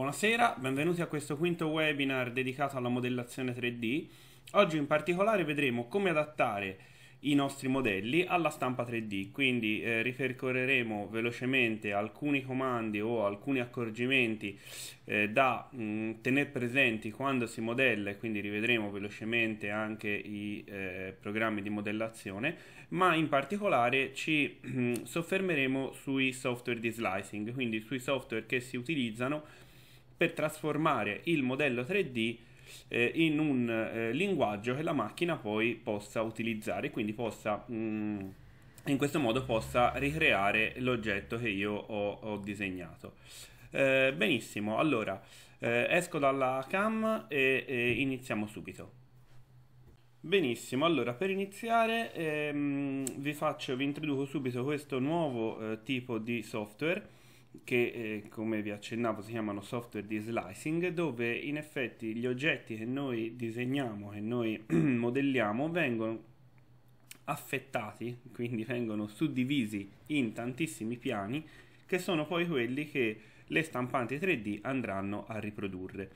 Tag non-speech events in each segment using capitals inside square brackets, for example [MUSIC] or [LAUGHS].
Buonasera, benvenuti a questo quinto webinar dedicato alla modellazione 3D. Oggi in particolare vedremo come adattare i nostri modelli alla stampa 3D, quindi eh, ripercorreremo velocemente alcuni comandi o alcuni accorgimenti eh, da mm, tenere presenti quando si modella e quindi rivedremo velocemente anche i eh, programmi di modellazione, ma in particolare ci mm, soffermeremo sui software di slicing, quindi sui software che si utilizzano per trasformare il modello 3D eh, in un eh, linguaggio che la macchina poi possa utilizzare, quindi possa mh, mm, in questo modo possa ricreare l'oggetto che io ho, ho disegnato. Eh, benissimo, allora eh, esco dalla cam e, e, iniziamo subito. Benissimo, allora per iniziare ehm, vi, faccio, vi introduco subito questo nuovo eh, tipo di software che eh, come vi accennavo si chiamano software di slicing dove in effetti gli oggetti che noi disegniamo, che noi [CLEARS THROAT] modelliamo vengono affettati, quindi vengono suddivisi in tantissimi piani che sono poi quelli che le stampanti 3D andranno a riprodurre.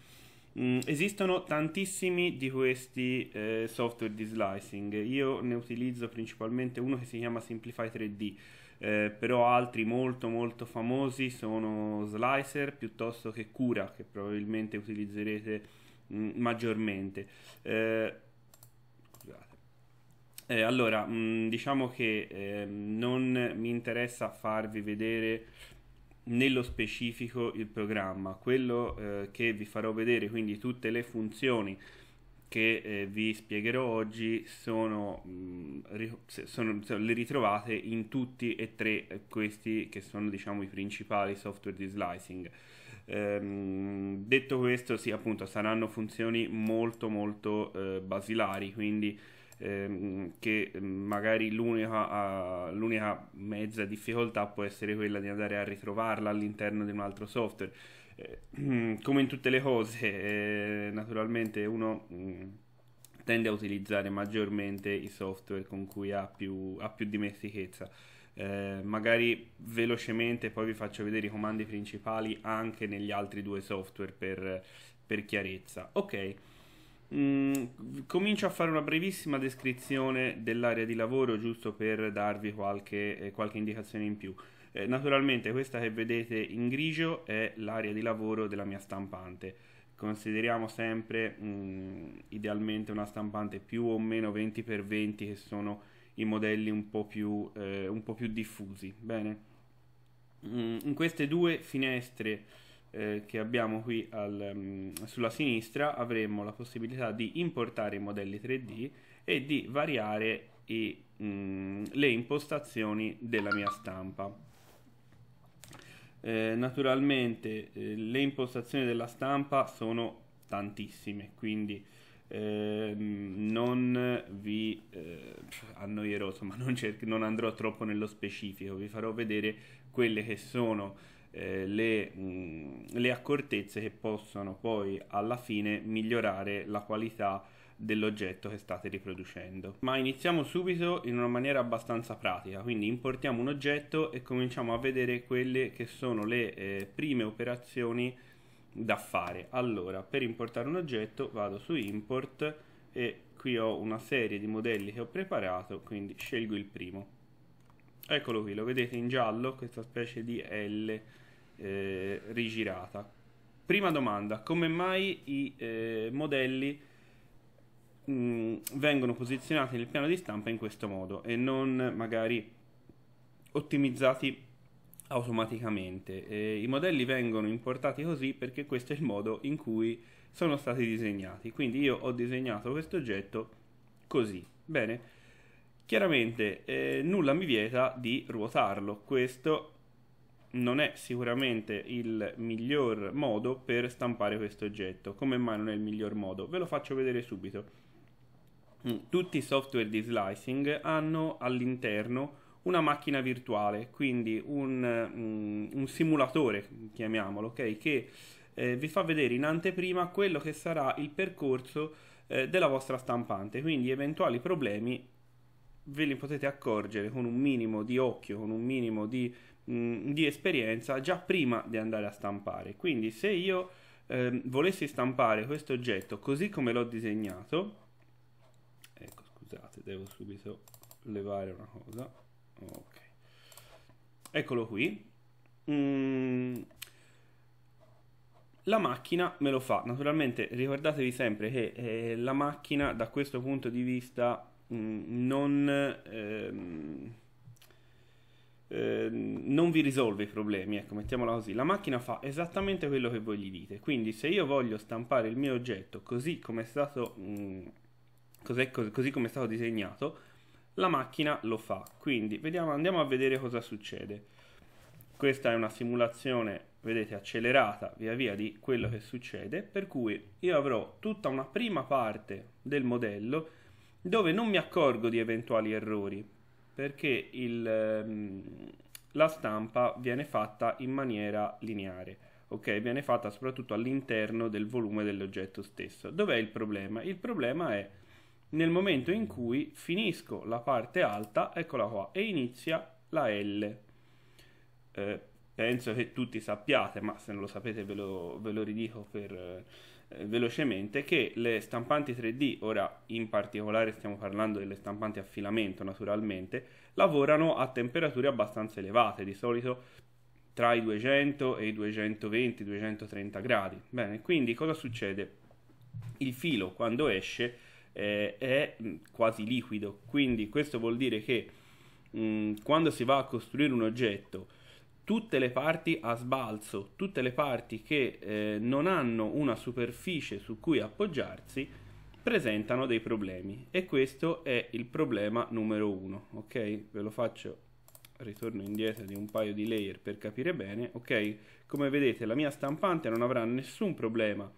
Mm, esistono tantissimi di questi eh, software di slicing, io ne utilizzo principalmente uno che si chiama Simplify 3D eh, però altri molto molto famosi sono Slicer piuttosto che Cura che probabilmente utilizzerete mh, mm, maggiormente. Eh, eh, allora, mh, mm, diciamo che eh, non mi interessa farvi vedere nello specifico il programma, quello eh, che vi farò vedere, quindi tutte le funzioni che eh, vi spiegherò oggi sono, mh, mm, sono, sono, le ritrovate in tutti e tre questi che sono diciamo i principali software di slicing. Ehm, detto questo, sì, appunto, saranno funzioni molto molto eh, basilari, quindi ehm, che mm, magari l'unica, uh, l'unica mezza difficoltà può essere quella di andare a ritrovarla all'interno di un altro software eh, [CLEARS THROAT] come in tutte le cose, eh, naturalmente uno mm, tende a utilizzare maggiormente i software con cui ha più, ha più dimestichezza. Eh, magari velocemente poi vi faccio vedere i comandi principali anche negli altri due software per, per chiarezza. Ok. Mm, comincio a fare una brevissima descrizione dell'area di lavoro giusto per darvi qualche, eh, qualche indicazione in più. Eh, naturalmente questa che vedete in grigio è l'area di lavoro della mia stampante. Consideriamo sempre mh, mm, idealmente una stampante più o meno 20x20 che sono i modelli un po' più, eh, un po più diffusi. Bene? Mm, in queste due finestre eh, che abbiamo qui al, mm, sulla sinistra avremo la possibilità di importare i modelli 3D e di variare i, mh, le impostazioni della mia stampa. Eh, naturalmente eh, le impostazioni della stampa sono tantissime, quindi eh, non vi eh, annoierò, insomma [LAUGHS] non, non, andrò troppo nello specifico, vi farò vedere quelle che sono eh, le, mh, mm, le accortezze che possono poi alla fine migliorare la qualità dell'oggetto che state riproducendo. Ma iniziamo subito in una maniera abbastanza pratica, quindi importiamo un oggetto e cominciamo a vedere quelle che sono le eh, prime operazioni da fare. Allora, per importare un oggetto vado su import e qui ho una serie di modelli che ho preparato, quindi scelgo il primo. Eccolo qui, lo vedete in giallo, questa specie di L eh, rigirata. Prima domanda, come mai i eh, modelli mh, vengono posizionati nel piano di stampa in questo modo e non magari ottimizzati automaticamente. E I modelli vengono importati così perché questo è il modo in cui sono stati disegnati. Quindi io ho disegnato questo oggetto così. Bene. Chiaramente eh, nulla mi vieta di ruotarlo, questo non è sicuramente il miglior modo per stampare questo oggetto. Come mai non è il miglior modo? Ve lo faccio vedere subito. Mm. tutti i software di slicing hanno all'interno una macchina virtuale, quindi un, mm, un simulatore, chiamiamolo, okay, che eh, vi fa vedere in anteprima quello che sarà il percorso eh, della vostra stampante, quindi eventuali problemi ve li potete accorgere con un minimo di occhio, con un minimo di, mh, mm, di esperienza già prima di andare a stampare. Quindi se io eh, volessi stampare questo oggetto così come l'ho disegnato, scusate devo subito levare una cosa ok eccolo qui mm. la macchina me lo fa naturalmente ricordatevi sempre che eh, la macchina da questo punto di vista mm, non ehm, ehm, non vi risolve i problemi, ecco, mettiamola così. La macchina fa esattamente quello che voi gli dite. Quindi se io voglio stampare il mio oggetto così come è stato mh, mm, così, così come è stato disegnato, la macchina lo fa. Quindi vediamo, andiamo a vedere cosa succede. Questa è una simulazione, vedete, accelerata via via di quello che succede, per cui io avrò tutta una prima parte del modello dove non mi accorgo di eventuali errori, perché il, ehm, la stampa viene fatta in maniera lineare. Ok, viene fatta soprattutto all'interno del volume dell'oggetto stesso. Dov'è il problema? Il problema è nel momento in cui finisco la parte alta, eccola qua, e inizia la L. Eh, penso che tutti sappiate, ma se non lo sapete ve lo, ve lo ridico per, eh, velocemente, che le stampanti 3D, ora in particolare stiamo parlando delle stampanti a filamento naturalmente, lavorano a temperature abbastanza elevate, di solito tra i 200 e i 220-230 gradi. Bene, quindi cosa succede? Il filo quando esce eh, è mm, quasi liquido. Quindi questo vuol dire che mh, mm, quando si va a costruire un oggetto, tutte le parti a sbalzo, tutte le parti che eh, non hanno una superficie su cui appoggiarsi, presentano dei problemi. E questo è il problema numero uno, ok? Ve lo faccio ritorno indietro di un paio di layer per capire bene, ok? Come vedete la mia stampante non avrà nessun problema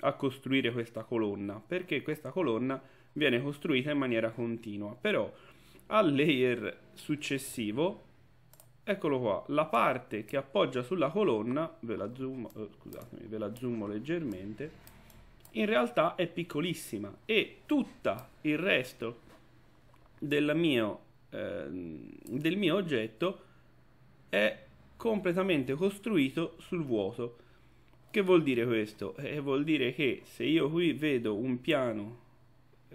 a costruire questa colonna perché questa colonna viene costruita in maniera continua però al layer successivo eccolo qua la parte che appoggia sulla colonna ve la zoom eh, scusatemi ve la zoomo leggermente in realtà è piccolissima e tutta il resto del mio, eh, del mio oggetto è completamente costruito sul vuoto che vuol dire questo? Eh, vuol dire che se io qui vedo un piano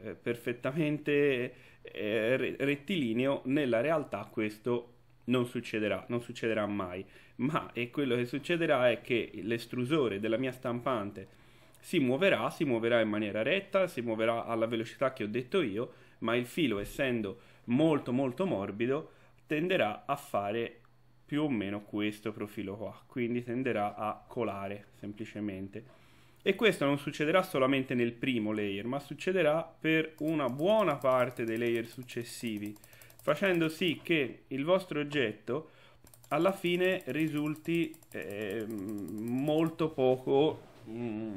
eh, perfettamente eh, rettilineo, nella realtà questo non succederà, non succederà mai. Ma quello che succederà è che l'estrusore della mia stampante si muoverà, si muoverà in maniera retta, si muoverà alla velocità che ho detto io, ma il filo essendo molto molto morbido tenderà a fare più o meno questo profilo qua, quindi tenderà a colare semplicemente. E questo non succederà solamente nel primo layer, ma succederà per una buona parte dei layer successivi, facendo sì che il vostro oggetto alla fine risulti eh, molto poco mh, mm,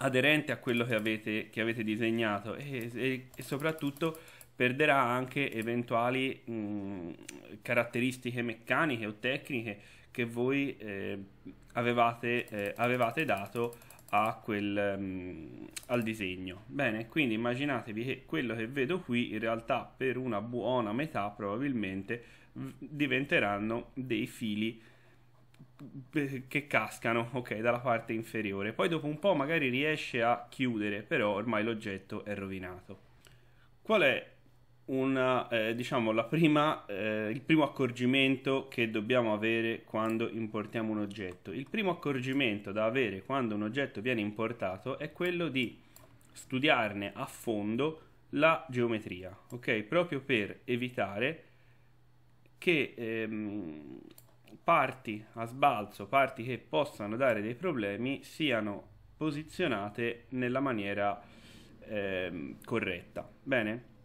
aderente a quello che avete, che avete disegnato e, e, e soprattutto perderà anche eventuali mh, caratteristiche meccaniche o tecniche che voi eh, avevate, eh, avevate, dato quel, mh, al disegno. Bene, quindi immaginatevi che quello che vedo qui in realtà per una buona metà probabilmente diventeranno dei fili che cascano ok dalla parte inferiore poi dopo un po' magari riesce a chiudere però ormai l'oggetto è rovinato qual è una, eh, diciamo, prima, eh, il primo accorgimento che dobbiamo avere quando importiamo un oggetto. Il primo accorgimento da avere quando un oggetto viene importato è quello di studiarne a fondo la geometria, ok? Proprio per evitare che ehm, parti a sbalzo, parti che possano dare dei problemi, siano posizionate nella maniera ehm, corretta. Bene?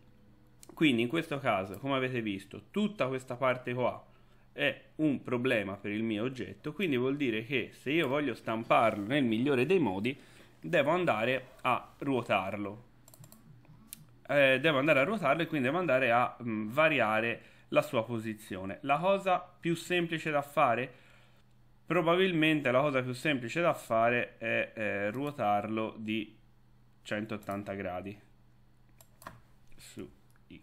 Quindi in questo caso, come avete visto, tutta questa parte qua è un problema per il mio oggetto, quindi vuol dire che se io voglio stamparlo nel migliore dei modi, devo andare a ruotarlo. Eh, devo andare a ruotarlo e quindi devo andare a mh, mm, variare la sua posizione. La cosa più semplice da fare? Probabilmente la cosa più semplice da fare è eh, ruotarlo di 180 gradi. Su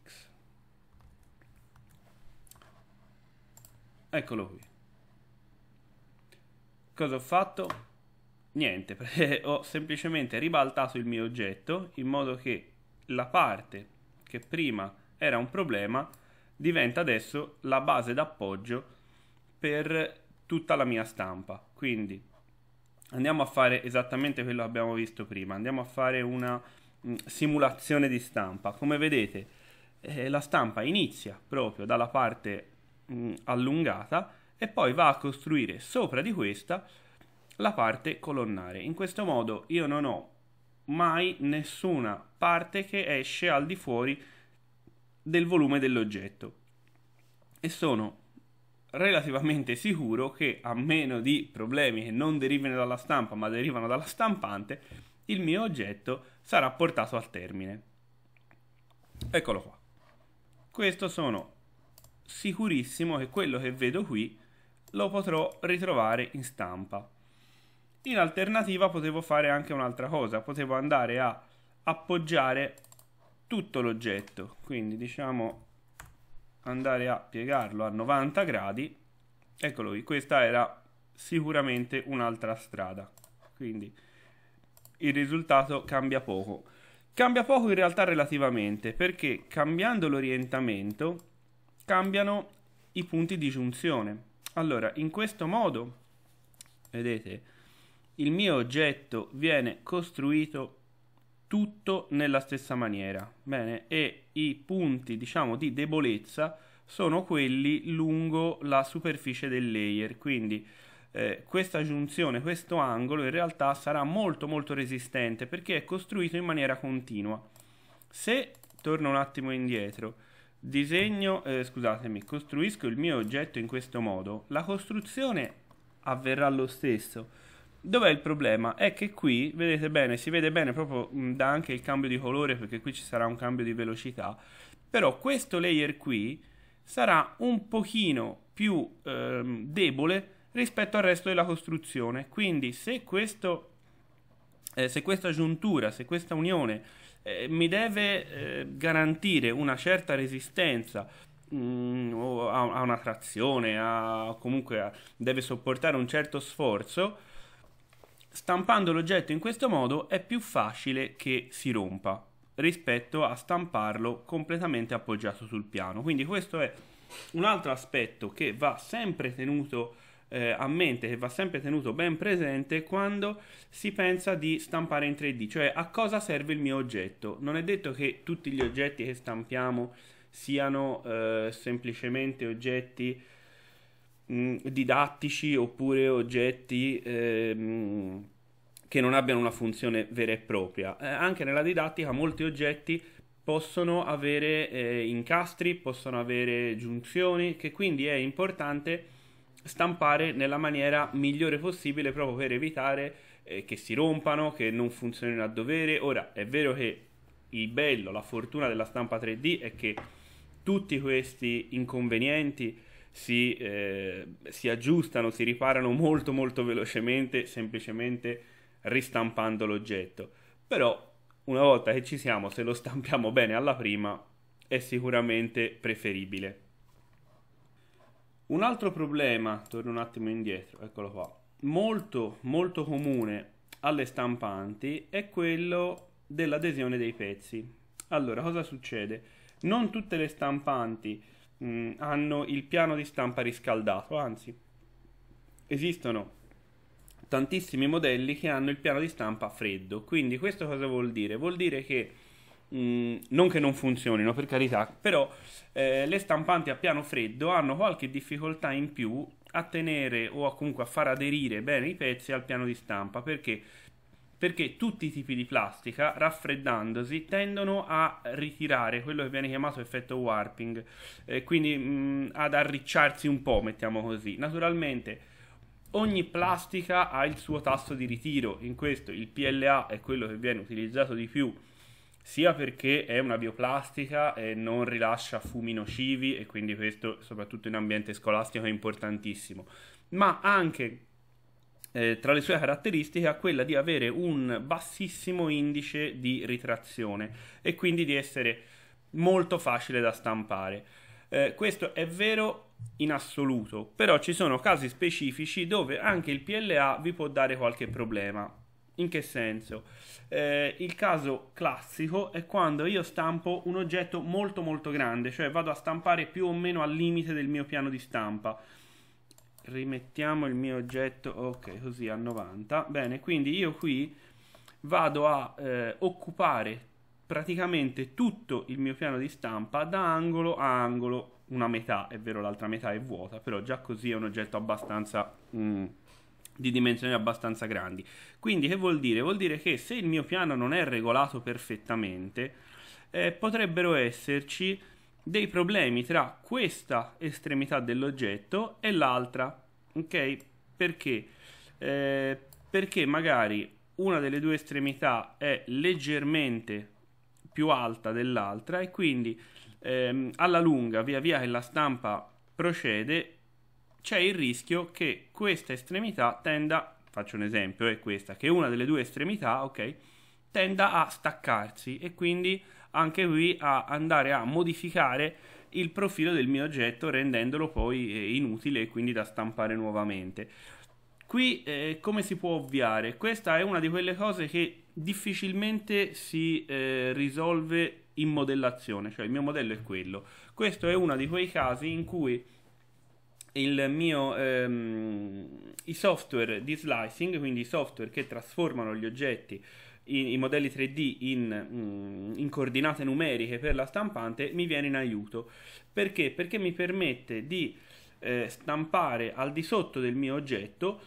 x eccolo qui cosa ho fatto? niente [LAUGHS] perché ho semplicemente ribaltato il mio oggetto in modo che la parte che prima era un problema diventa adesso la base d'appoggio per tutta la mia stampa quindi andiamo a fare esattamente quello che abbiamo visto prima andiamo a fare una mm, simulazione di stampa come vedete eh, la stampa inizia proprio dalla parte mh, mm, allungata e poi va a costruire sopra di questa la parte colonnare. In questo modo io non ho mai nessuna parte che esce al di fuori del volume dell'oggetto e sono relativamente sicuro che a meno di problemi che non derivino dalla stampa ma derivano dalla stampante il mio oggetto sarà portato al termine eccolo qua questo sono sicurissimo che quello che vedo qui lo potrò ritrovare in stampa. In alternativa potevo fare anche un'altra cosa, potevo andare a appoggiare tutto l'oggetto, quindi diciamo andare a piegarlo a 90 gradi, eccolo qui, questa era sicuramente un'altra strada, quindi il risultato cambia poco. Cambia poco in realtà relativamente, perché cambiando l'orientamento cambiano i punti di giunzione. Allora, in questo modo, vedete, il mio oggetto viene costruito tutto nella stessa maniera. Bene, e i punti, diciamo, di debolezza sono quelli lungo la superficie del layer, quindi eh, questa giunzione, questo angolo in realtà sarà molto molto resistente perché è costruito in maniera continua. Se torno un attimo indietro, disegno, eh, scusatemi, costruisco il mio oggetto in questo modo, la costruzione avverrà lo stesso. Dov'è il problema? È che qui, vedete bene, si vede bene proprio mh, mm, da anche il cambio di colore perché qui ci sarà un cambio di velocità, però questo layer qui sarà un pochino più ehm, debole rispetto al resto della costruzione. Quindi se, questo, eh, se questa giuntura, se questa unione eh, mi deve eh, garantire una certa resistenza mh, mm, a, a, una trazione, a, comunque a, deve sopportare un certo sforzo, stampando l'oggetto in questo modo è più facile che si rompa rispetto a stamparlo completamente appoggiato sul piano. Quindi questo è un altro aspetto che va sempre tenuto eh, a mente, che va sempre tenuto ben presente quando si pensa di stampare in 3D, cioè a cosa serve il mio oggetto. Non è detto che tutti gli oggetti che stampiamo siano eh, semplicemente oggetti mh, mm, didattici oppure oggetti eh, mh, che non abbiano una funzione vera e propria. Eh, anche nella didattica molti oggetti possono avere eh, incastri, possono avere giunzioni, che quindi è importante stampare nella maniera migliore possibile proprio per evitare eh, che si rompano, che non funzionino a dovere. Ora, è vero che il bello, la fortuna della stampa 3D è che tutti questi inconvenienti si, eh, si aggiustano, si riparano molto molto velocemente, semplicemente ristampando l'oggetto. Però una volta che ci siamo, se lo stampiamo bene alla prima, è sicuramente preferibile. Un altro problema, torno un attimo indietro, eccolo qua, molto molto comune alle stampanti è quello dell'adesione dei pezzi. Allora, cosa succede? Non tutte le stampanti mh, mm, hanno il piano di stampa riscaldato, anzi, esistono tantissimi modelli che hanno il piano di stampa freddo. Quindi questo cosa vuol dire? Vuol dire che Mm, non che non funzionino, per carità, però eh, le stampanti a piano freddo hanno qualche difficoltà in più a tenere o a comunque a far aderire bene i pezzi al piano di stampa perché perché tutti i tipi di plastica raffreddandosi tendono a ritirare quello che viene chiamato effetto warping, eh, quindi mh, mm, ad arricciarsi un po', mettiamo così. Naturalmente ogni plastica ha il suo tasso di ritiro, in questo il PLA è quello che viene utilizzato di più sia perché è una bioplastica e non rilascia fumi nocivi e quindi questo soprattutto in ambiente scolastico è importantissimo, ma anche eh, tra le sue caratteristiche ha quella di avere un bassissimo indice di ritrazione e quindi di essere molto facile da stampare. Eh, questo è vero in assoluto, però ci sono casi specifici dove anche il PLA vi può dare qualche problema. In che senso? Eh, il caso classico è quando io stampo un oggetto molto molto grande, cioè vado a stampare più o meno al limite del mio piano di stampa. Rimettiamo il mio oggetto, ok, così a 90. Bene, quindi io qui vado a eh, occupare praticamente tutto il mio piano di stampa da angolo a angolo, una metà, è vero l'altra metà è vuota, però già così è un oggetto abbastanza... Mm, di dimensioni abbastanza grandi. Quindi che vuol dire? Vuol dire che se il mio piano non è regolato perfettamente, eh, potrebbero esserci dei problemi tra questa estremità dell'oggetto e l'altra, ok? Perché? Eh, perché magari una delle due estremità è leggermente più alta dell'altra e quindi ehm, alla lunga, via via che la stampa procede, c'è il rischio che questa estremità tenda, faccio un esempio, è eh, questa, che una delle due estremità, ok, tenda a staccarsi e quindi anche qui a andare a modificare il profilo del mio oggetto rendendolo poi eh, inutile e quindi da stampare nuovamente. Qui eh, come si può ovviare? Questa è una di quelle cose che difficilmente si eh, risolve in modellazione, cioè il mio modello è quello. Questo è uno di quei casi in cui il mio, ehm, i software di slicing, quindi i software che trasformano gli oggetti i, modelli 3D in, mm, in, coordinate numeriche per la stampante mi viene in aiuto perché? Perché mi permette di eh, stampare al di sotto del mio oggetto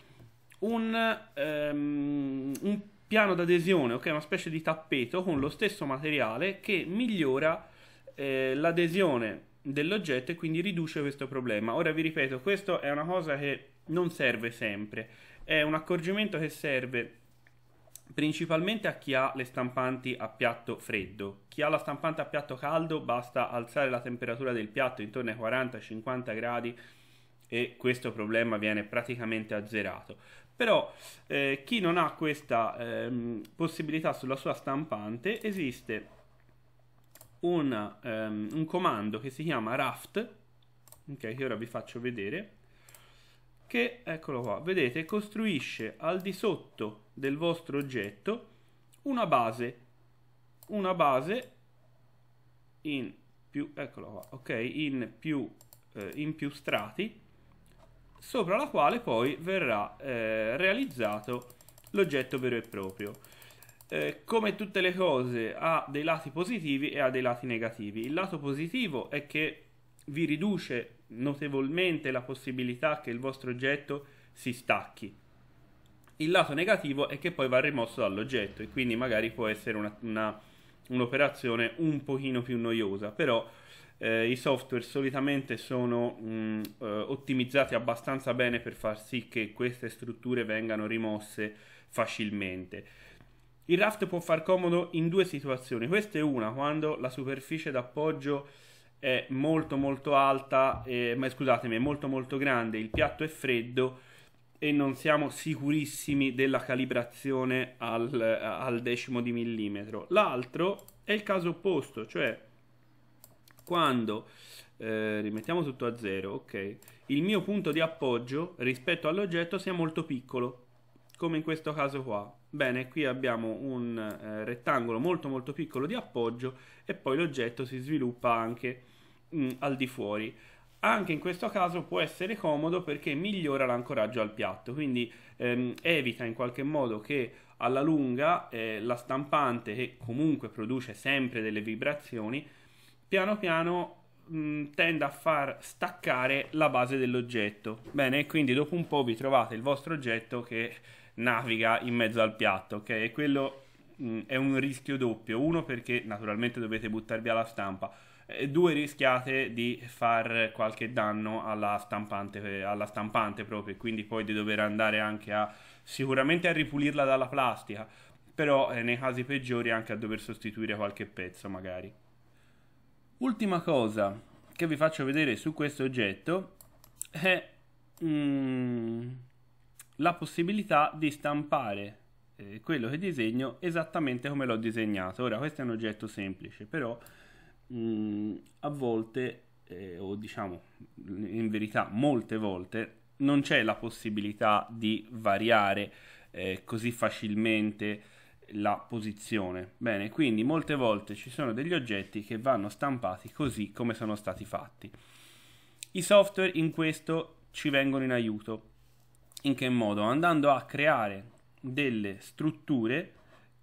un, um, un piano d'adesione, ok? Una specie di tappeto con lo stesso materiale che migliora eh, l'adesione dell'oggetto e quindi riduce questo problema. Ora vi ripeto, questo è una cosa che non serve sempre, è un accorgimento che serve principalmente a chi ha le stampanti a piatto freddo. Chi ha la stampante a piatto caldo basta alzare la temperatura del piatto intorno ai 40-50 gradi e questo problema viene praticamente azzerato. Però eh, chi non ha questa ehm, possibilità sulla sua stampante esiste una, um, ehm, un comando che si chiama raft, ok, che ora vi faccio vedere, che, eccolo qua, vedete, costruisce al di sotto del vostro oggetto una base, una base in più, eccolo qua, ok, in più, eh, in più strati, sopra la quale poi verrà eh, realizzato l'oggetto vero e proprio. Eh, come tutte le cose ha dei lati positivi e ha dei lati negativi. Il lato positivo è che vi riduce notevolmente la possibilità che il vostro oggetto si stacchi. Il lato negativo è che poi va rimosso dall'oggetto e quindi magari può essere una, una, un'operazione un pochino più noiosa, però eh, i software solitamente sono mh, mm, eh, ottimizzati abbastanza bene per far sì che queste strutture vengano rimosse facilmente. Il raft può far comodo in due situazioni. Questa è una, quando la superficie d'appoggio è molto molto alta, eh, ma scusatemi, è molto molto grande, il piatto è freddo e non siamo sicurissimi della calibrazione al, al decimo di millimetro. L'altro è il caso opposto, cioè quando eh, rimettiamo tutto a zero, ok, il mio punto di appoggio rispetto all'oggetto sia molto piccolo come in questo caso qua. Bene, qui abbiamo un eh, rettangolo molto molto piccolo di appoggio e poi l'oggetto si sviluppa anche mh, mm, al di fuori. Anche in questo caso può essere comodo perché migliora l'ancoraggio al piatto, quindi ehm, evita in qualche modo che alla lunga eh, la stampante, che comunque produce sempre delle vibrazioni, piano piano mm, tenda a far staccare la base dell'oggetto. Bene, quindi dopo un po' vi trovate il vostro oggetto che naviga in mezzo al piatto, ok? E quello mh, mm, è un rischio doppio. Uno perché naturalmente dovete buttar via la stampa. E due rischiate di far qualche danno alla stampante, alla stampante proprio, quindi poi di dover andare anche a sicuramente a ripulirla dalla plastica, però eh, nei casi peggiori anche a dover sostituire qualche pezzo magari. Ultima cosa che vi faccio vedere su questo oggetto è... Mm, la possibilità di stampare eh, quello che disegno esattamente come l'ho disegnato. Ora questo è un oggetto semplice, però mh, mm, a volte, eh, o diciamo in verità molte volte, non c'è la possibilità di variare eh, così facilmente la posizione. Bene, quindi molte volte ci sono degli oggetti che vanno stampati così come sono stati fatti. I software in questo ci vengono in aiuto in che modo? Andando a creare delle strutture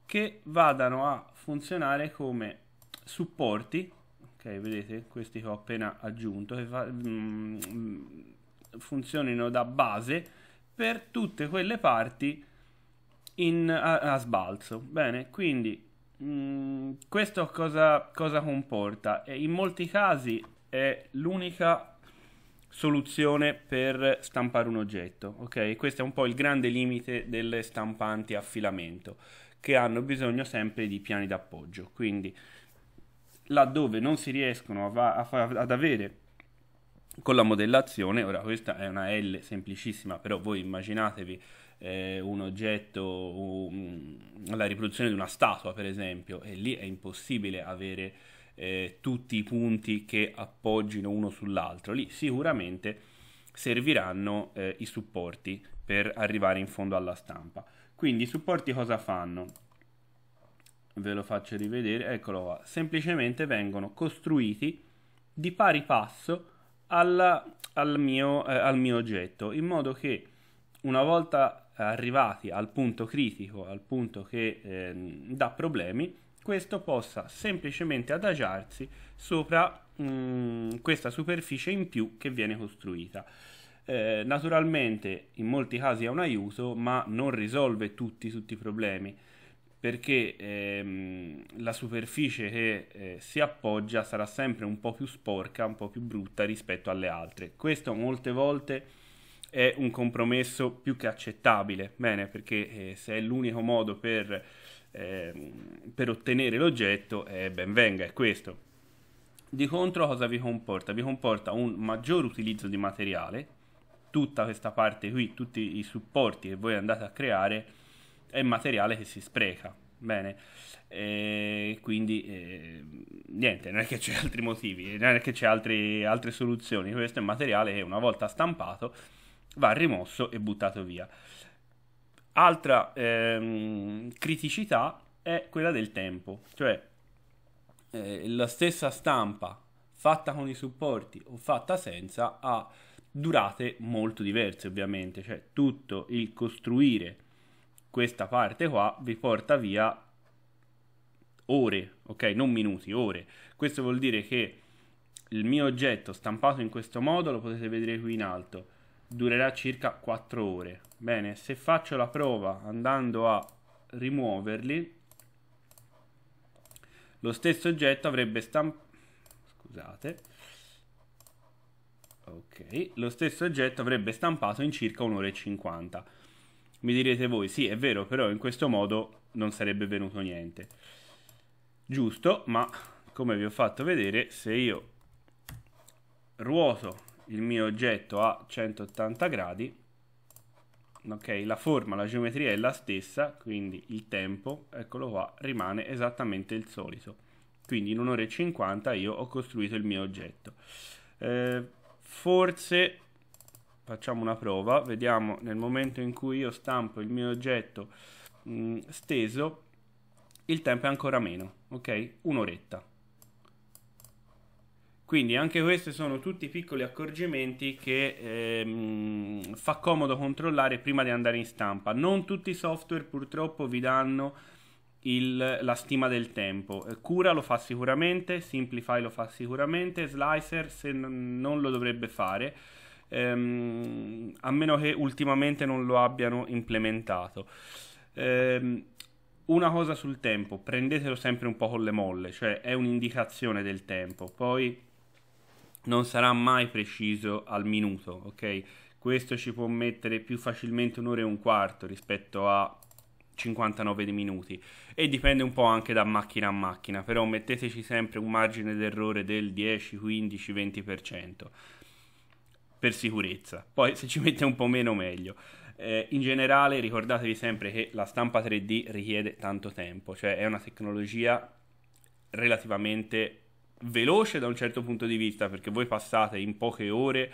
che vadano a funzionare come supporti. Ok, vedete questi che ho appena aggiunto, che fa, mm, funzionino da base per tutte quelle parti in, a, a, sbalzo. Bene, quindi mh, mm, questo cosa, cosa comporta? E in molti casi è l'unica soluzione per stampare un oggetto. Ok, questo è un po' il grande limite delle stampanti a filamento che hanno bisogno sempre di piani d'appoggio. Quindi, laddove non si riescono a va- a fa- ad avere con la modellazione, ora questa è una L semplicissima, però voi immaginatevi eh, un oggetto, um, la riproduzione di una statua per esempio, e lì è impossibile avere eh, tutti i punti che appoggino uno sull'altro. Lì sicuramente serviranno eh, i supporti per arrivare in fondo alla stampa. Quindi i supporti cosa fanno? Ve lo faccio rivedere, eccolo qua. Semplicemente vengono costruiti di pari passo alla, al, mio, eh, al mio oggetto, in modo che una volta arrivati al punto critico, al punto che eh, dà problemi, questo possa semplicemente adagiarsi sopra mh, mm, questa superficie in più che viene costruita. Eh, naturalmente in molti casi è un aiuto, ma non risolve tutti, tutti i problemi perché ehm, la superficie che eh, si appoggia sarà sempre un po' più sporca, un po' più brutta rispetto alle altre. Questo molte volte è un compromesso più che accettabile, bene, perché eh, se è l'unico modo per eh, per ottenere l'oggetto, eh, ben venga, è questo. Di contro cosa vi comporta? Vi comporta un maggior utilizzo di materiale, tutta questa parte qui, tutti i supporti che voi andate a creare è materiale che si spreca. Bene, e quindi eh, niente, non è che c'è altri motivi, non è che c'è altri, altre soluzioni, questo è materiale che una volta stampato va rimosso e buttato via. Altra ehm, criticità è quella del tempo, cioè eh, la stessa stampa fatta con i supporti o fatta senza ha durate molto diverse ovviamente, cioè tutto il costruire questa parte qua vi porta via ore, ok? Non minuti, ore. Questo vuol dire che il mio oggetto stampato in questo modo lo potete vedere qui in alto durerà circa 4 ore. Bene, se faccio la prova andando a rimuoverli, lo stesso oggetto avrebbe stampato... Scusate. Ok, lo stesso oggetto avrebbe stampato in circa 1 ora e 50. Mi direte voi, sì è vero, però in questo modo non sarebbe venuto niente. Giusto, ma come vi ho fatto vedere, se io ruoto il mio oggetto a 180 gradi ok la forma la geometria è la stessa quindi il tempo eccolo qua rimane esattamente il solito quindi in un'ora e 50 io ho costruito il mio oggetto eh, forse facciamo una prova vediamo nel momento in cui io stampo il mio oggetto mh, mm, steso il tempo è ancora meno ok un'oretta quindi anche questi sono tutti piccoli accorgimenti che ehm, fa comodo controllare prima di andare in stampa. Non tutti i software purtroppo vi danno il, la stima del tempo. Eh, Cura lo fa sicuramente, Simplify lo fa sicuramente, Slicer se non lo dovrebbe fare, ehm, a meno che ultimamente non lo abbiano implementato. Ehm, una cosa sul tempo, prendetelo sempre un po' con le molle, cioè è un'indicazione del tempo. Poi non sarà mai preciso al minuto, ok? Questo ci può mettere più facilmente un'ora e un quarto rispetto a 59 minuti e dipende un po' anche da macchina a macchina, però metteteci sempre un margine d'errore del 10, 15, 20% per sicurezza. Poi se ci mette un po' meno meglio. Eh, in generale ricordatevi sempre che la stampa 3D richiede tanto tempo, cioè è una tecnologia relativamente veloce da un certo punto di vista, perché voi passate in poche ore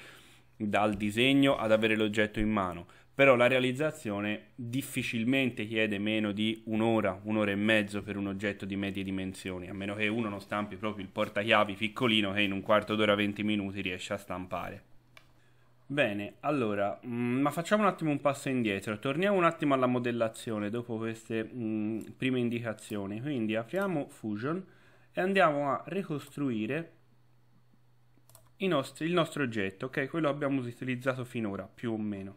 dal disegno ad avere l'oggetto in mano, però la realizzazione difficilmente chiede meno di un'ora, un'ora e mezzo per un oggetto di medie dimensioni, a meno che uno non stampi proprio il portachiavi piccolino che in un quarto d'ora 20 minuti riesce a stampare. Bene, allora, mh, mm, ma facciamo un attimo un passo indietro, torniamo un attimo alla modellazione dopo queste mh, mm, prime indicazioni, quindi apriamo Fusion, e andiamo a ricostruire nostri, il nostro oggetto, ok? Quello che abbiamo utilizzato finora, più o meno.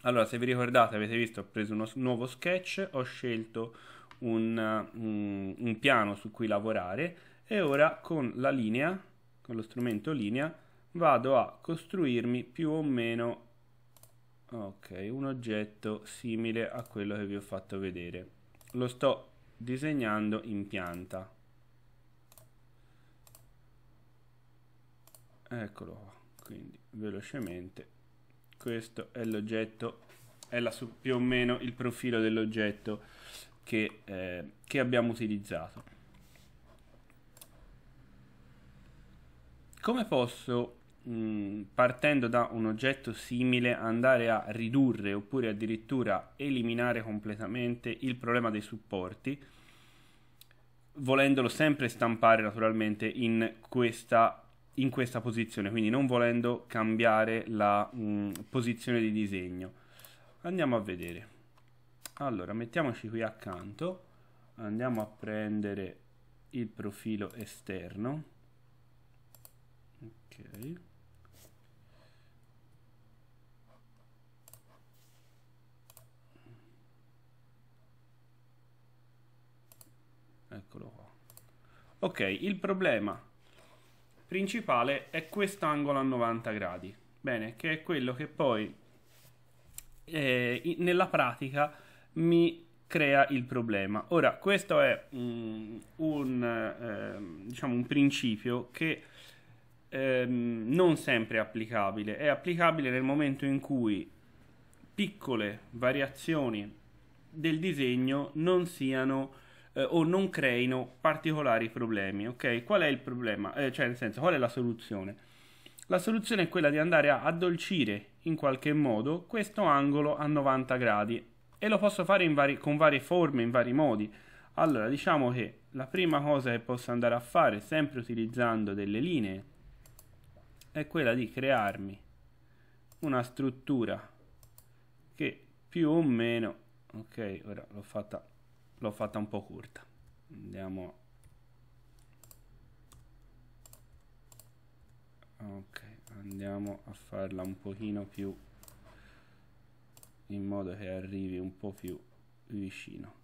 Allora, se vi ricordate, avete visto, ho preso uno nuovo sketch, ho scelto un, un, un piano su cui lavorare e ora con la linea, con lo strumento linea, vado a costruirmi più o meno ok un oggetto simile a quello che vi ho fatto vedere lo sto disegnando in pianta eccolo quindi velocemente questo è l'oggetto è la, più o meno il profilo dell'oggetto che, eh, che abbiamo utilizzato come posso mh, mm, partendo da un oggetto simile andare a ridurre oppure addirittura eliminare completamente il problema dei supporti volendolo sempre stampare naturalmente in questa in questa posizione, quindi non volendo cambiare la mh, mm, posizione di disegno. Andiamo a vedere. Allora, mettiamoci qui accanto, andiamo a prendere il profilo esterno. Ok. Eccolo qua. Ok, il problema principale è quest'angolo a 90 gradi. Bene, che è quello che poi eh, nella pratica mi crea il problema. Ora, questo è um, un, eh, diciamo un principio che eh, non sempre è applicabile, è applicabile nel momento in cui piccole variazioni del disegno non siano eh, o non creino particolari problemi, ok? Qual è il problema? Eh, cioè, nel senso, qual è la soluzione? La soluzione è quella di andare a addolcire in qualche modo questo angolo a 90 gradi e lo posso fare vari, con varie forme, in vari modi. Allora, diciamo che la prima cosa che posso andare a fare, sempre utilizzando delle linee, è quella di crearmi una struttura che più o meno, ok, ora l'ho fatta l'ho fatta un po' curta andiamo ok andiamo a farla un pochino più in modo che arrivi un po' più vicino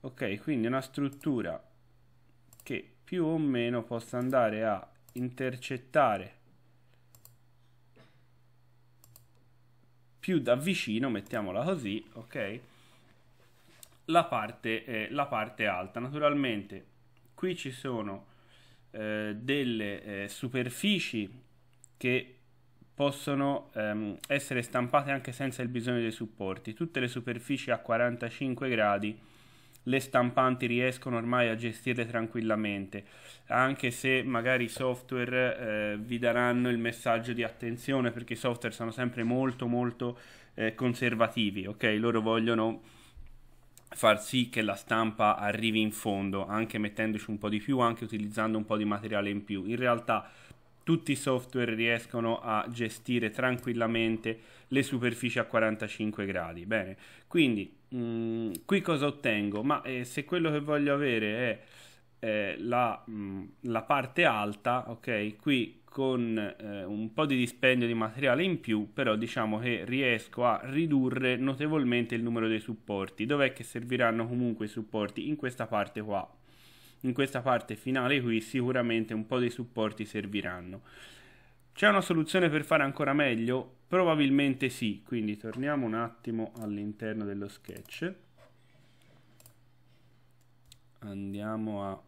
ok quindi una struttura che più o meno possa andare a intercettare più da vicino mettiamola così ok la parte, eh, la parte alta. Naturalmente qui ci sono eh, delle eh, superfici che possono ehm, essere stampate anche senza il bisogno dei supporti. Tutte le superfici a 45 gradi le stampanti riescono ormai a gestirle tranquillamente, anche se magari i software eh, vi daranno il messaggio di attenzione perché i software sono sempre molto molto eh, conservativi, ok? Loro vogliono far sì che la stampa arrivi in fondo, anche mettendoci un po' di più, anche utilizzando un po' di materiale in più. In realtà tutti i software riescono a gestire tranquillamente le superfici a 45 gradi. Bene, quindi mh, mm, qui cosa ottengo? Ma eh, se quello che voglio avere è eh, la, mh, mm, la parte alta, ok, qui con eh, un po' di dispendio di materiale in più, però diciamo che riesco a ridurre notevolmente il numero dei supporti. Dov'è che serviranno comunque i supporti? In questa parte qua. In questa parte finale qui sicuramente un po' dei supporti serviranno. C'è una soluzione per fare ancora meglio? Probabilmente sì, quindi torniamo un attimo all'interno dello sketch. Andiamo a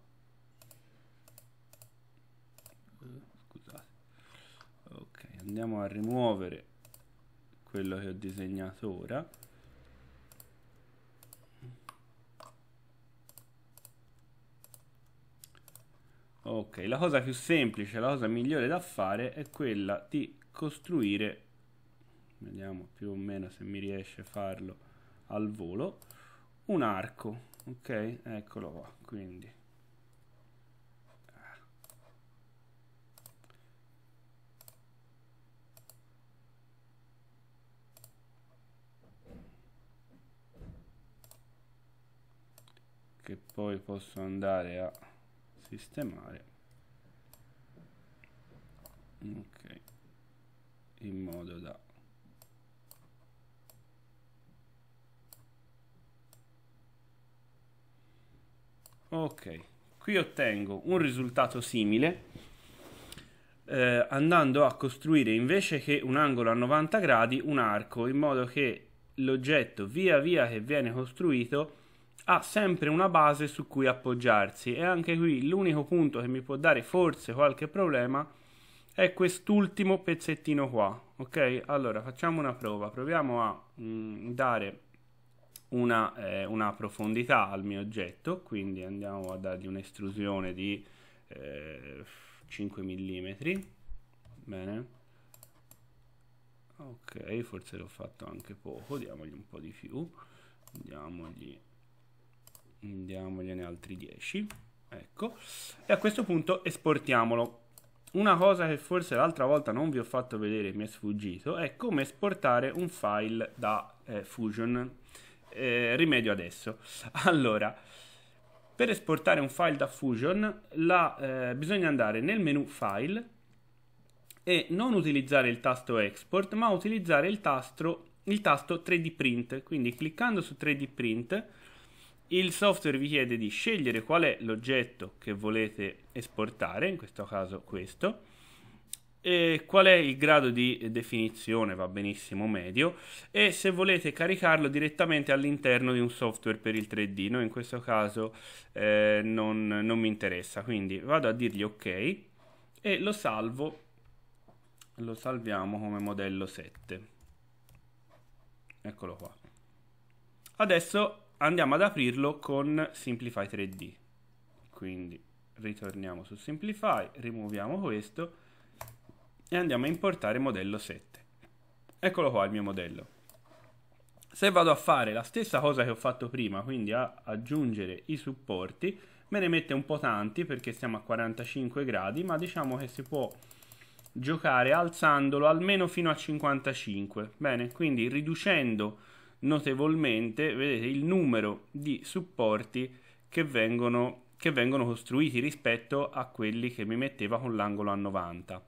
andiamo a rimuovere quello che ho disegnato ora ok la cosa più semplice la cosa migliore da fare è quella di costruire vediamo più o meno se mi riesce a farlo al volo un arco ok eccolo qua quindi che poi posso andare a sistemare ok in modo da ok qui ottengo un risultato simile eh, andando a costruire invece che un angolo a 90 gradi un arco in modo che l'oggetto via via che viene costruito ha sempre una base su cui appoggiarsi e anche qui l'unico punto che mi può dare forse qualche problema è quest'ultimo pezzettino qua ok allora facciamo una prova proviamo a mh, mm, dare una, eh, una, profondità al mio oggetto quindi andiamo a dargli un'estrusione di eh, 5 mm bene ok forse l'ho fatto anche poco diamogli un po' di più diamogli diamogliene altri 10 ecco e a questo punto esportiamolo una cosa che forse l'altra volta non vi ho fatto vedere mi è sfuggito è come esportare un file da eh, Fusion eh, rimedio adesso [LAUGHS] allora per esportare un file da Fusion la, eh, bisogna andare nel menu file e non utilizzare il tasto export ma utilizzare il tasto, il tasto 3D print quindi cliccando su 3D print il software vi chiede di scegliere qual è l'oggetto che volete esportare, in questo caso questo, e qual è il grado di definizione, va benissimo medio, e se volete caricarlo direttamente all'interno di un software per il 3D, no, in questo caso eh, non, non mi interessa, quindi vado a dirgli ok e lo salvo, lo salviamo come modello 7. Eccolo qua. Adesso andiamo ad aprirlo con Simplify 3D. Quindi ritorniamo su Simplify, rimuoviamo questo e andiamo a importare modello 7. Eccolo qua il mio modello. Se vado a fare la stessa cosa che ho fatto prima, quindi a aggiungere i supporti, me ne mette un po' tanti perché siamo a 45 gradi, ma diciamo che si può giocare alzandolo almeno fino a 55. Bene, quindi riducendo notevolmente vedete, il numero di supporti che vengono, che vengono costruiti rispetto a quelli che mi metteva con l'angolo a 90.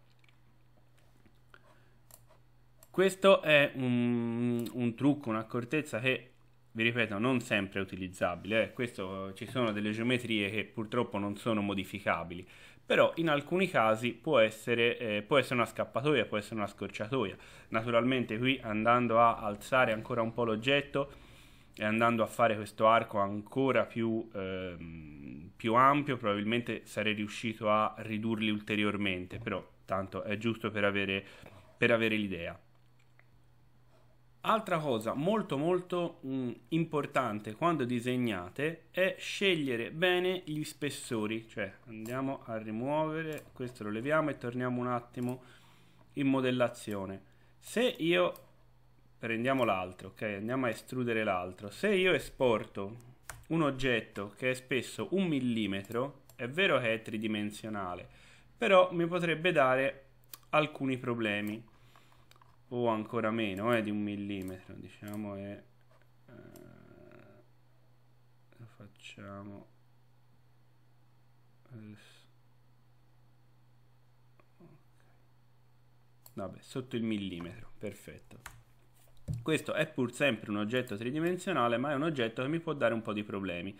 Questo è un, un trucco, un'accortezza che, vi ripeto, non sempre è utilizzabile. Eh. Questo, ci sono delle geometrie che purtroppo non sono modificabili però in alcuni casi può essere, eh, può essere, una scappatoia, può essere una scorciatoia. Naturalmente qui andando a alzare ancora un po' l'oggetto e andando a fare questo arco ancora più, eh, più ampio, probabilmente sarei riuscito a ridurli ulteriormente, però tanto è giusto per avere, per avere l'idea. Altra cosa molto molto mh, mm, importante quando disegnate è scegliere bene gli spessori, cioè andiamo a rimuovere, questo lo leviamo e torniamo un attimo in modellazione. Se io prendiamo l'altro, ok, andiamo a estrudere l'altro, se io esporto un oggetto che è spesso un millimetro, è vero che è tridimensionale, però mi potrebbe dare alcuni problemi o ancora meno eh, di un millimetro diciamo e eh, lo facciamo vabbè sotto il millimetro perfetto questo è pur sempre un oggetto tridimensionale ma è un oggetto che mi può dare un po' di problemi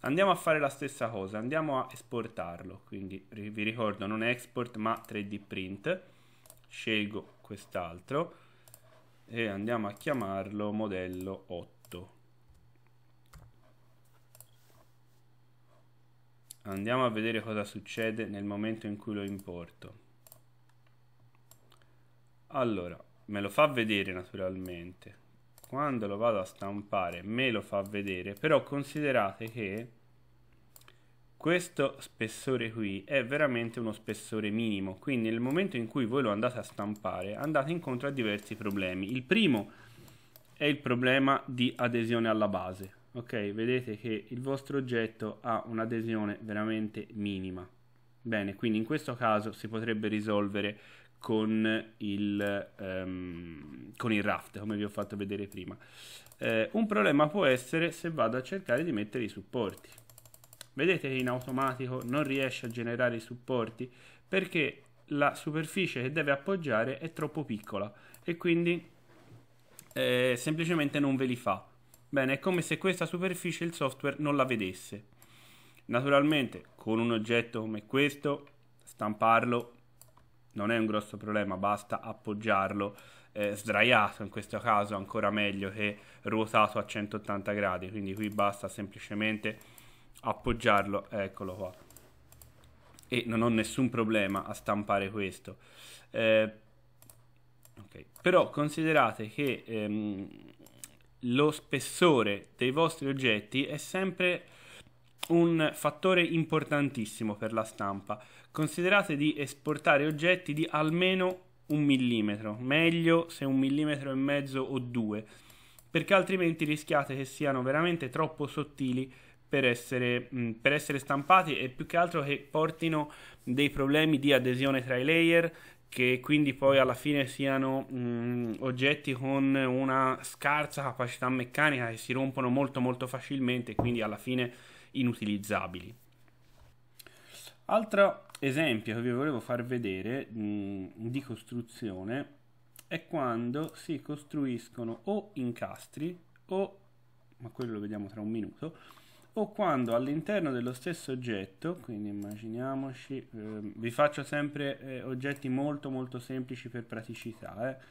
andiamo a fare la stessa cosa andiamo a esportarlo quindi vi ricordo non è export ma 3d print scelgo quest'altro e andiamo a chiamarlo modello 8 andiamo a vedere cosa succede nel momento in cui lo importo allora me lo fa vedere naturalmente quando lo vado a stampare me lo fa vedere però considerate che questo spessore qui è veramente uno spessore minimo quindi nel momento in cui voi lo andate a stampare andate incontro a diversi problemi il primo è il problema di adesione alla base ok vedete che il vostro oggetto ha un'adesione veramente minima bene quindi in questo caso si potrebbe risolvere con il, um, con il raft come vi ho fatto vedere prima eh, un problema può essere se vado a cercare di mettere i supporti Vedete che in automatico non riesce a generare i supporti perché la superficie che deve appoggiare è troppo piccola e quindi eh, semplicemente non ve li fa. Bene, è come se questa superficie il software non la vedesse. Naturalmente con un oggetto come questo stamparlo non è un grosso problema, basta appoggiarlo eh, sdraiato in questo caso ancora meglio che ruotato a 180 gradi, quindi qui basta semplicemente appoggiarlo, eccolo qua. E non ho nessun problema a stampare questo. Eh, okay. Però considerate che ehm, lo spessore dei vostri oggetti è sempre un fattore importantissimo per la stampa. Considerate di esportare oggetti di almeno un millimetro, meglio se un millimetro e mezzo o due, perché altrimenti rischiate che siano veramente troppo sottili per essere, mm, per essere stampati e più che altro che portino dei problemi di adesione tra i layer che quindi poi alla fine siano mh, mm, oggetti con una scarsa capacità meccanica che si rompono molto molto facilmente quindi alla fine inutilizzabili. Altro esempio che vi volevo far vedere mh, mm, di costruzione è quando si costruiscono o incastri o, ma quello lo vediamo tra un minuto, o quando all'interno dello stesso oggetto, quindi immaginiamoci, eh, vi faccio sempre eh, oggetti molto molto semplici per praticità, eh.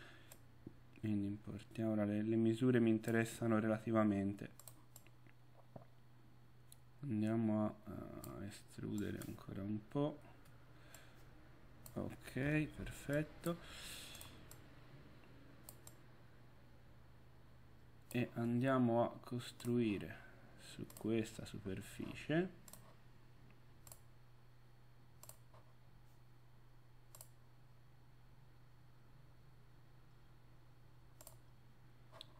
quindi importiamo, ora le, le misure mi interessano relativamente, andiamo a, a estrudere ancora un po', ok, perfetto. e andiamo a costruire su questa superficie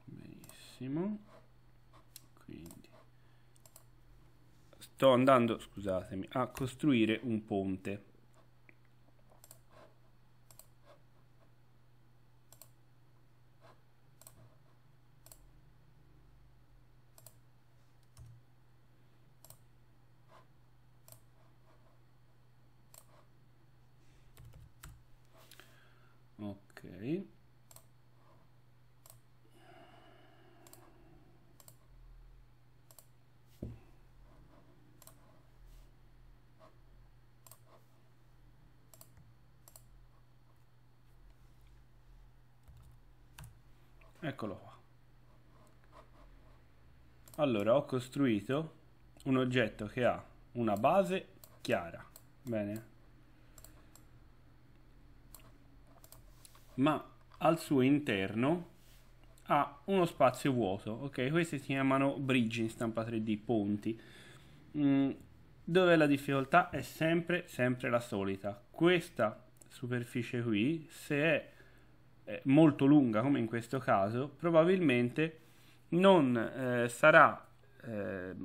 benissimo quindi sto andando scusatemi a costruire un ponte allora ho costruito un oggetto che ha una base chiara bene ma al suo interno ha uno spazio vuoto ok questi si chiamano bridge in stampa 3d ponti mm, dove la difficoltà è sempre sempre la solita questa superficie qui se è molto lunga come in questo caso probabilmente non eh, sarà eh,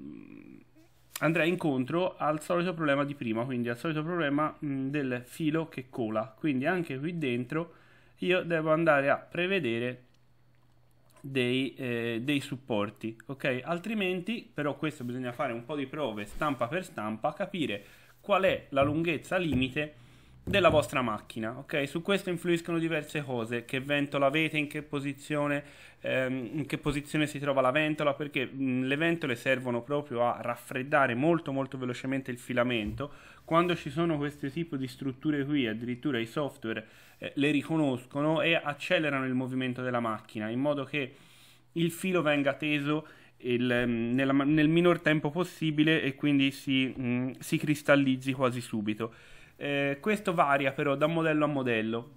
andrà incontro al solito problema di prima, quindi al solito problema mh, del filo che cola. Quindi anche qui dentro io devo andare a prevedere dei, eh, dei supporti, ok? Altrimenti, però questo bisogna fare un po' di prove stampa per stampa, capire qual è la lunghezza limite della vostra macchina, ok? Su questo influiscono diverse cose, che ventola avete, in che posizione, ehm, in che posizione si trova la ventola, perché mh, le ventole servono proprio a raffreddare molto molto velocemente il filamento. Quando ci sono questo tipo di strutture qui, addirittura i software eh, le riconoscono e accelerano il movimento della macchina in modo che il filo venga teso il, ehm, nella, nel minor tempo possibile e quindi si, mh, si cristallizzi quasi subito. Eh, questo varia però da modello a modello.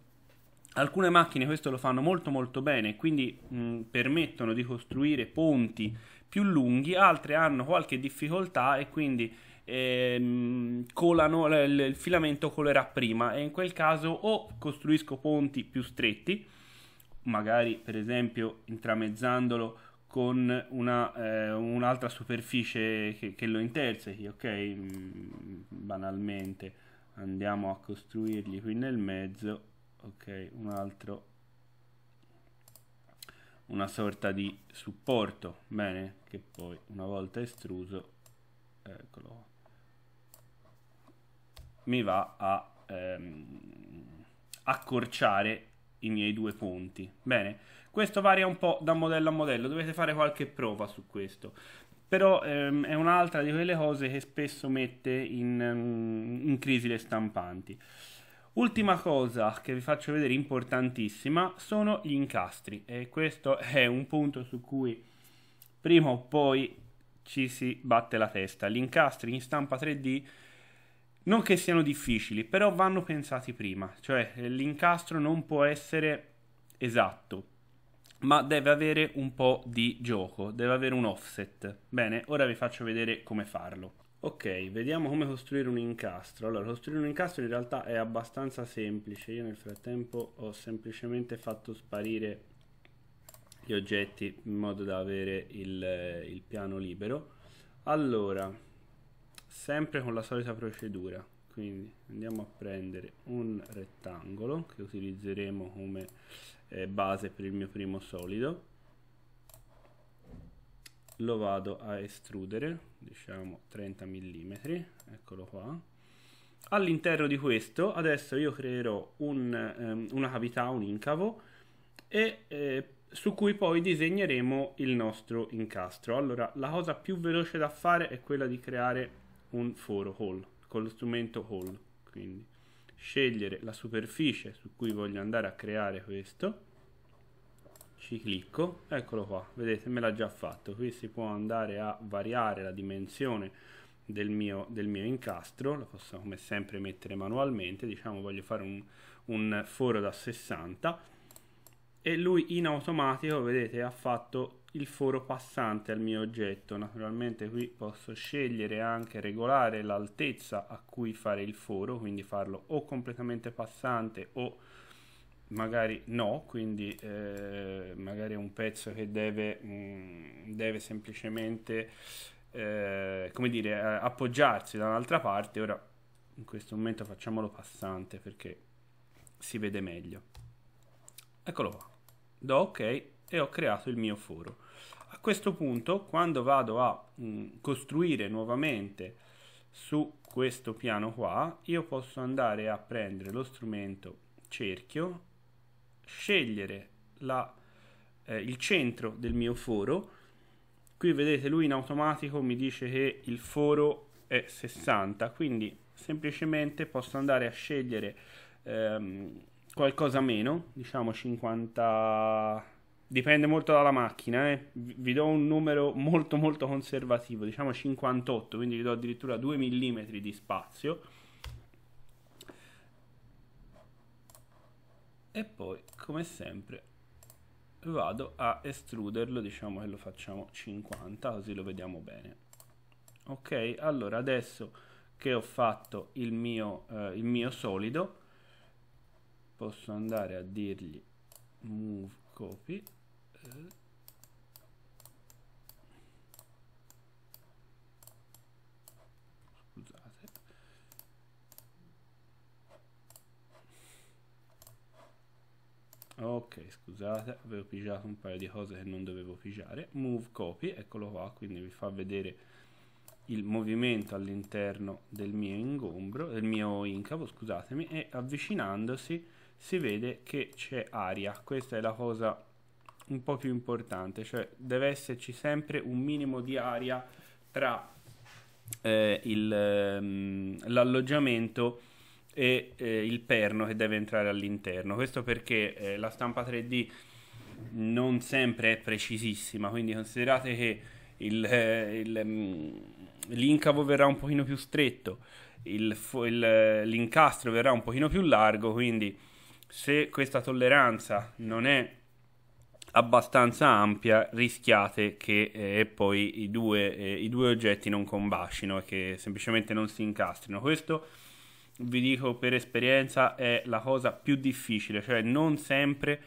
Alcune macchine questo lo fanno molto molto bene, quindi mh, permettono di costruire ponti più lunghi, altre hanno qualche difficoltà e quindi ehm, colano, l- il filamento colerà prima e in quel caso o costruisco ponti più stretti, magari per esempio intramezzandolo con una, eh, un'altra superficie che, che lo intersechi, ok? Banalmente andiamo a costruirgli qui nel mezzo ok un altro una sorta di supporto bene che poi una volta estruso eccolo mi va a ehm, accorciare i miei due punti bene questo varia un po' da modello a modello dovete fare qualche prova su questo però ehm, è un'altra di quelle cose che spesso mette in, ehm, in, crisi le stampanti. Ultima cosa che vi faccio vedere importantissima sono gli incastri e questo [LAUGHS] è un punto su cui prima o poi ci si batte la testa. Gli incastri in stampa 3D non che siano difficili, però vanno pensati prima, cioè l'incastro non può essere esatto ma deve avere un po' di gioco, deve avere un offset. Bene, ora vi faccio vedere come farlo. Ok, vediamo come costruire un incastro. Allora, costruire un incastro in realtà è abbastanza semplice. Io nel frattempo ho semplicemente fatto sparire gli oggetti in modo da avere il, eh, il piano libero. Allora, sempre con la solita procedura. Quindi andiamo a prendere un rettangolo che utilizzeremo come eh, base per il mio primo solido lo vado a estrudere diciamo 30 mm eccolo qua all'interno di questo adesso io creerò un, um, una cavità un incavo e eh, su cui poi disegneremo il nostro incastro allora la cosa più veloce da fare è quella di creare un foro hole con lo strumento hole quindi scegliere la superficie su cui voglio andare a creare questo ci clicco eccolo qua vedete me l'ha già fatto qui si può andare a variare la dimensione del mio, del mio incastro lo posso come sempre mettere manualmente diciamo voglio fare un, un foro da 60 e lui in automatico vedete ha fatto il foro passante al mio oggetto. Naturalmente qui posso scegliere anche regolare l'altezza a cui fare il foro, quindi farlo o completamente passante o magari no, quindi eh, magari un pezzo che deve, mh, mm, deve semplicemente eh, come dire, eh, appoggiarsi da un'altra parte. Ora in questo momento facciamolo passante perché si vede meglio. Eccolo qua. Do ok e ho creato il mio foro questo punto, quando vado a mh, mm, costruire nuovamente su questo piano qua, io posso andare a prendere lo strumento cerchio, scegliere la, eh, il centro del mio foro. Qui vedete lui in automatico mi dice che il foro è 60, quindi semplicemente posso andare a scegliere ehm, qualcosa meno, diciamo 50 Dipende molto dalla macchina, eh. vi do un numero molto molto conservativo, diciamo 58, quindi vi do addirittura 2 mm di spazio. E poi, come sempre, vado a estruderlo, diciamo che lo facciamo 50, così lo vediamo bene. Ok, allora adesso che ho fatto il mio, eh, il mio solido, posso andare a dirgli move copy Scusate. Ok, scusate, avevo pigiato un paio di cose che non dovevo pigiare. Move copy, eccolo qua, quindi vi fa vedere il movimento all'interno del mio ingombro, del mio incavo, scusatemi, e avvicinandosi si vede che c'è aria. Questa è la cosa un po' più importante, cioè deve esserci sempre un minimo di aria tra eh, il, ehm, l'alloggiamento e eh, il perno che deve entrare all'interno. Questo perché eh, la stampa 3D non sempre è precisissima, quindi considerate che il, eh, il, ehm, l'incavo verrà un pochino più stretto, eh, l'incastro verrà un pochino più largo, quindi se questa tolleranza non è abbastanza ampia rischiate che eh, poi i due, eh, i due, oggetti non combacino e che semplicemente non si incastrino. Questo vi dico per esperienza è la cosa più difficile, cioè non sempre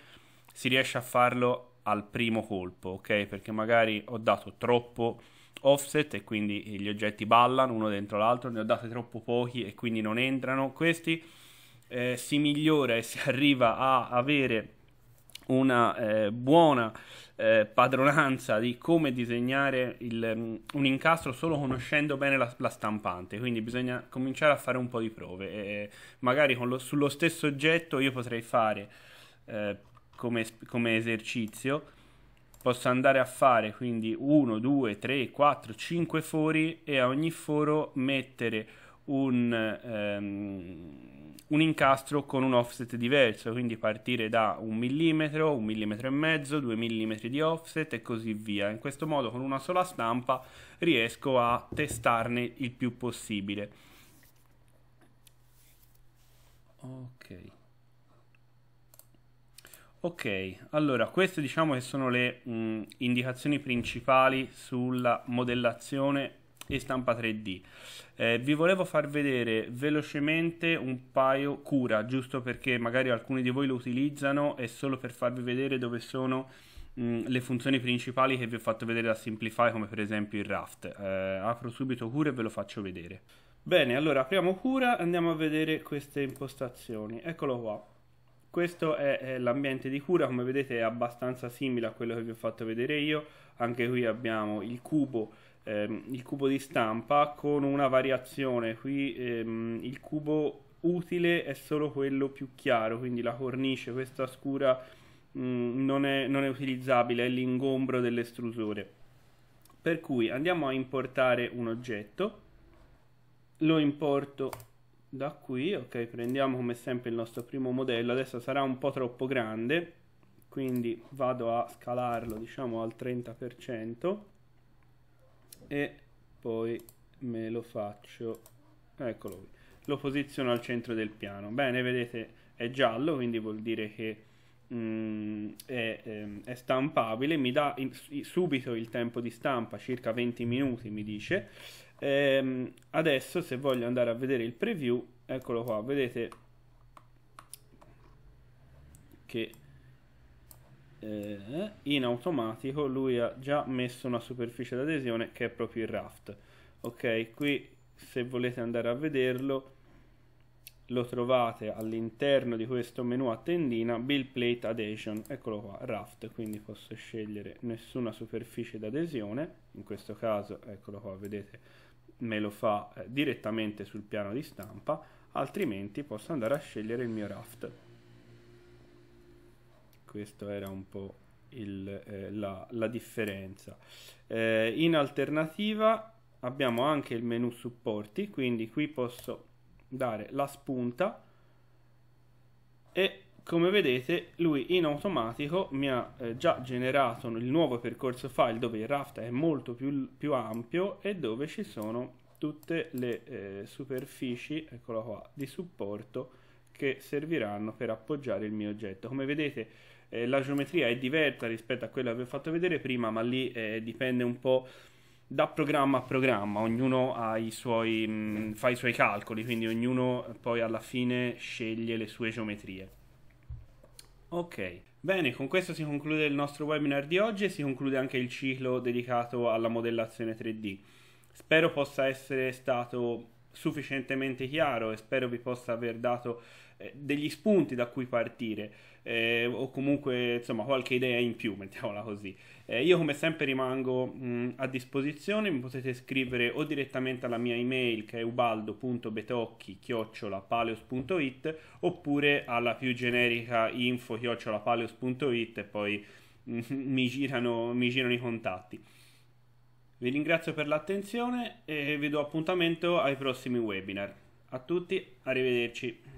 si riesce a farlo al primo colpo, ok? Perché magari ho dato troppo offset e quindi gli oggetti ballano uno dentro l'altro, ne ho date troppo pochi e quindi non entrano. Questi eh, si migliora e si [LAUGHS] arriva a avere una eh, buona eh, padronanza di come disegnare il, mm, un incastro solo conoscendo bene la, la, stampante, quindi bisogna cominciare a fare un po' di prove. E magari lo, sullo stesso oggetto io potrei fare eh, come, come esercizio posso andare a fare quindi 1, 2, 3, 4, 5 fori e a ogni foro mettere un, um, un incastro con un offset diverso, quindi partire da un millimetro, un millimetro e mezzo, due millimetri di offset e così via. In questo modo con una sola stampa riesco a testarne il più possibile. Ok. Ok, allora queste diciamo che sono le mh, mm, indicazioni principali sulla modellazione e stampa 3D. Eh, vi volevo far vedere velocemente un paio cura, giusto perché magari alcuni di voi lo utilizzano e solo per farvi vedere dove sono mm, le funzioni principali che vi ho fatto vedere da Simplify, come per esempio il Raft. Eh, apro subito cura e ve lo faccio vedere. Bene, allora apriamo cura e andiamo a vedere queste impostazioni. Eccolo qua. Questo è, è l'ambiente di cura, come vedete è abbastanza simile a quello che vi ho fatto vedere io. Anche qui abbiamo il cubo ehm, il cubo di stampa con una variazione. Qui ehm, il cubo utile è solo quello più chiaro, quindi la cornice, questa scura mh, mm, non, è, non è utilizzabile, è l'ingombro dell'estrusore. Per cui andiamo a importare un oggetto, lo importo da qui, ok, prendiamo come sempre il nostro primo modello, adesso sarà un po' troppo grande, quindi vado a scalarlo diciamo al 30%, e poi me lo faccio eccolo qui lo posiziono al centro del piano bene vedete è giallo quindi vuol dire che mh, mm, è, ehm, è, stampabile mi dà in, subito il tempo di stampa circa 20 minuti mi dice ehm, adesso se voglio andare a vedere il preview eccolo qua vedete che eh, in automatico lui ha già messo una superficie d'adesione che è proprio il raft ok qui se volete andare a vederlo lo trovate all'interno di questo menu a tendina Bill Plate Adhesion, eccolo qua, Raft, quindi posso scegliere nessuna superficie d'adesione, in questo caso, eccolo qua, vedete, me lo fa eh, direttamente sul piano di stampa, altrimenti posso andare a scegliere il mio Raft questo era un po' il, eh, la, la, differenza. Eh, in alternativa abbiamo anche il menu supporti, quindi qui posso dare la spunta e come vedete lui in automatico mi ha eh, già generato il nuovo percorso file dove il raft è molto più, più ampio e dove ci sono tutte le eh, superfici eccola qua, di supporto che serviranno per appoggiare il mio oggetto. Come vedete eh, la geometria è diversa rispetto a quella che vi ho fatto vedere prima, ma lì eh, dipende un po' da programma a programma, ognuno i suoi, mh, mm, fa i suoi calcoli, quindi ognuno poi alla fine sceglie le sue geometrie. Ok. Bene, con questo si conclude il nostro webinar di oggi e si conclude anche il ciclo dedicato alla modellazione 3D. Spero possa essere stato sufficientemente chiaro e spero vi possa aver dato eh, degli spunti da cui partire eh, o comunque insomma qualche idea in più, [LAUGHS] mettiamola così. Eh, io come sempre rimango mh, a disposizione, mi potete scrivere o direttamente alla mia email che è ubaldo.betocchi-paleos.it oppure alla più generica info-paleos.it e poi mh, [LAUGHS] mi, girano, mi girano i contatti. Vi ringrazio per l'attenzione e vi do appuntamento ai prossimi webinar. A tutti, arrivederci.